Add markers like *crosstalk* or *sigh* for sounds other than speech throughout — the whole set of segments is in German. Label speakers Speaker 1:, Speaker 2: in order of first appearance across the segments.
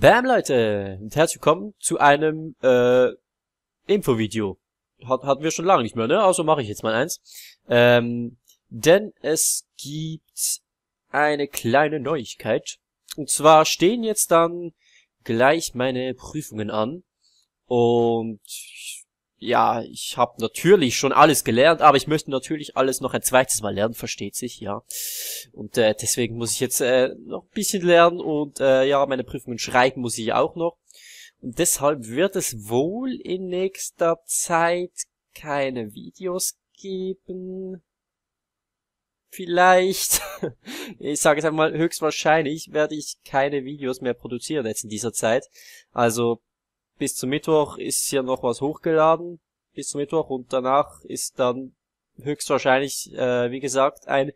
Speaker 1: Bam, Leute! Und herzlich willkommen zu einem äh, Infovideo. Hat, hatten wir schon lange nicht mehr, ne? Also mache ich jetzt mal eins. Ähm, denn es gibt eine kleine Neuigkeit. Und zwar stehen jetzt dann gleich meine Prüfungen an. Und ja, ich habe natürlich schon alles gelernt, aber ich möchte natürlich alles noch ein zweites Mal lernen, versteht sich, ja. Und äh, deswegen muss ich jetzt äh, noch ein bisschen lernen und äh, ja, meine Prüfungen schreiben muss ich auch noch. Und deshalb wird es wohl in nächster Zeit keine Videos geben. Vielleicht, *laughs* ich sage jetzt einmal, höchstwahrscheinlich werde ich keine Videos mehr produzieren jetzt in dieser Zeit. Also bis zum Mittwoch ist hier noch was hochgeladen, bis zum Mittwoch und danach ist dann höchstwahrscheinlich, äh, wie gesagt, ein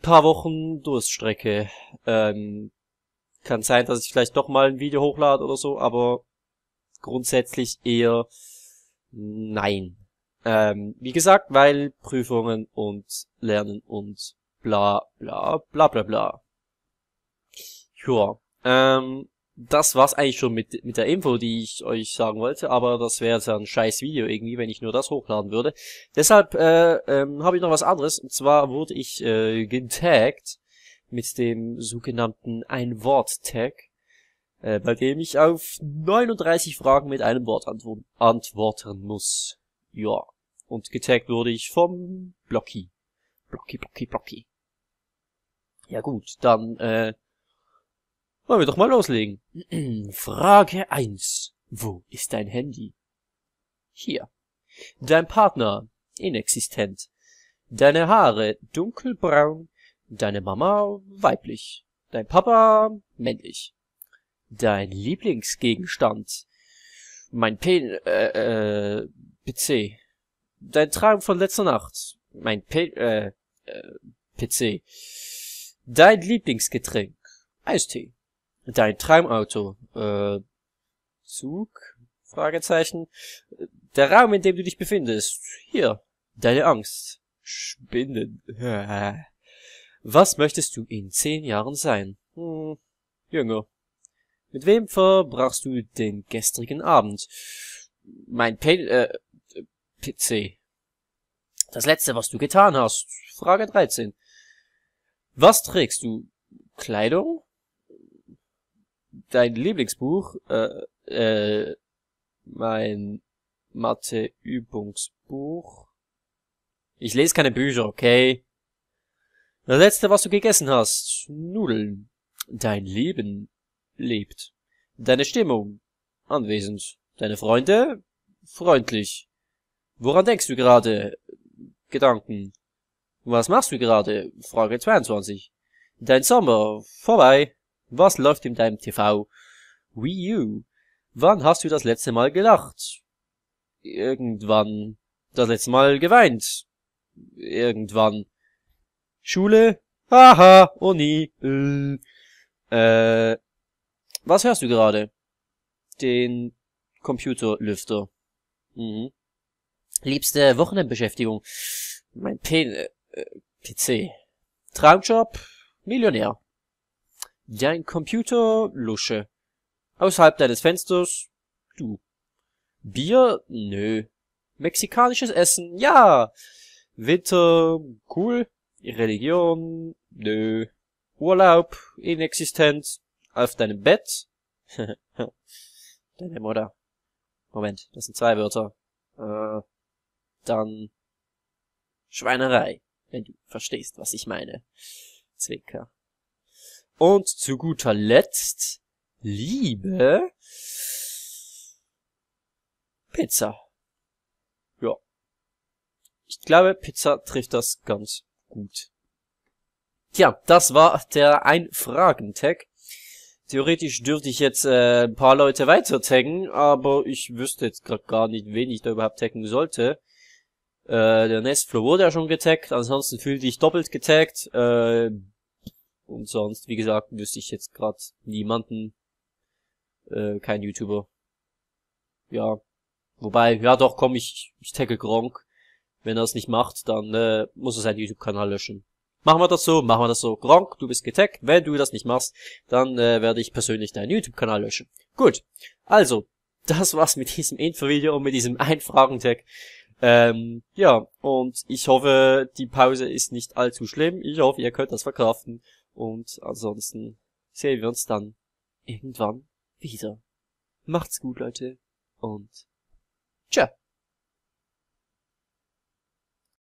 Speaker 1: paar Wochen Durststrecke. Ähm, kann sein, dass ich vielleicht doch mal ein Video hochlade oder so, aber grundsätzlich eher nein. Ähm, wie gesagt, weil Prüfungen und Lernen und bla bla bla bla bla. Joa. Ähm, das war's eigentlich schon mit, mit der Info, die ich euch sagen wollte, aber das wäre jetzt ein scheiß Video irgendwie, wenn ich nur das hochladen würde. Deshalb äh, ähm, habe ich noch was anderes, und zwar wurde ich äh, getaggt mit dem sogenannten Ein-Wort-Tag, äh, bei dem ich auf 39 Fragen mit einem Wort antwo antworten muss. Ja, und getaggt wurde ich vom Blocky. Blocky, Blocky, Blocky. Ja gut, dann äh, wollen wir doch mal loslegen. *clears throat* Frage 1. Wo ist dein Handy? Hier. Dein Partner? Inexistent. Deine Haare? Dunkelbraun. Deine Mama? Weiblich. Dein Papa? Männlich. Dein Lieblingsgegenstand? Mein Pen... äh, äh PC. Dein Traum von letzter Nacht? Mein äh, äh, P... äh, PC. Dein Lieblingsgetränk? Eistee dein Traumauto, äh, Zug, Fragezeichen, der Raum, in dem du dich befindest, hier, deine Angst, Spinnen, *laughs* was möchtest du in zehn Jahren sein? Hm, jünger. Mit wem verbrachst du den gestrigen Abend? Mein äh, P äh, PC. Das letzte, was du getan hast. Frage 13. Was trägst du? Kleidung? dein Lieblingsbuch? Äh, äh, mein Matheübungsbuch. Ich lese keine Bücher, okay? Das letzte, was du gegessen hast. Nudeln. Dein Leben lebt. Deine Stimmung. Anwesend. Deine Freunde? Freundlich. Woran denkst du gerade? Gedanken. Was machst du gerade? Frage 22. Dein Sommer. Vorbei. Was läuft in deinem TV? Wii U. Wann hast du das letzte Mal gelacht? Irgendwann. Das letzte Mal geweint? Irgendwann. Schule? Haha, oh nie. Äh. äh. Was hörst du gerade? Den Computerlüfter. Mhm. Liebste Wochenendbeschäftigung? Mein äh, P äh, PC. Traumjob? Millionär. Dein Computer, Lusche. Außerhalb deines Fensters, du. Bier, nö. Mexikanisches Essen, ja. Winter, cool. Religion, nö. Urlaub, inexistent. Auf deinem Bett. *laughs* Deine Mutter. Moment, das sind zwei Wörter. Äh, dann Schweinerei, wenn du verstehst, was ich meine. Zwicker. Und zu guter Letzt Liebe Pizza. Ja. Ich glaube, Pizza trifft das ganz gut. Tja, das war der Ein-Fragen-Tag. Theoretisch dürfte ich jetzt äh, ein paar Leute weiter taggen, aber ich wüsste jetzt gerade gar nicht, wen ich da überhaupt taggen sollte. Äh, der Nestflow wurde ja schon getaggt, ansonsten fühlte ich doppelt getaggt. Äh, und sonst, wie gesagt, wüsste ich jetzt gerade niemanden. Äh, kein YouTuber. Ja. Wobei, ja doch, komm, ich, ich tagge Gronk. Wenn er es nicht macht, dann äh, muss er seinen YouTube-Kanal löschen. Machen wir das so, machen wir das so. Gronk, du bist getaggt. Wenn du das nicht machst, dann äh, werde ich persönlich deinen YouTube-Kanal löschen. Gut. Also, *laughs* das war's mit diesem Info-Video und mit diesem *laughs* Einfragen-Tag. Ähm, ja, und ich hoffe, die Pause ist nicht allzu schlimm. Ich hoffe, ihr könnt das verkraften. Und ansonsten sehen wir uns dann irgendwann wieder. Macht's gut, Leute. Und tschö.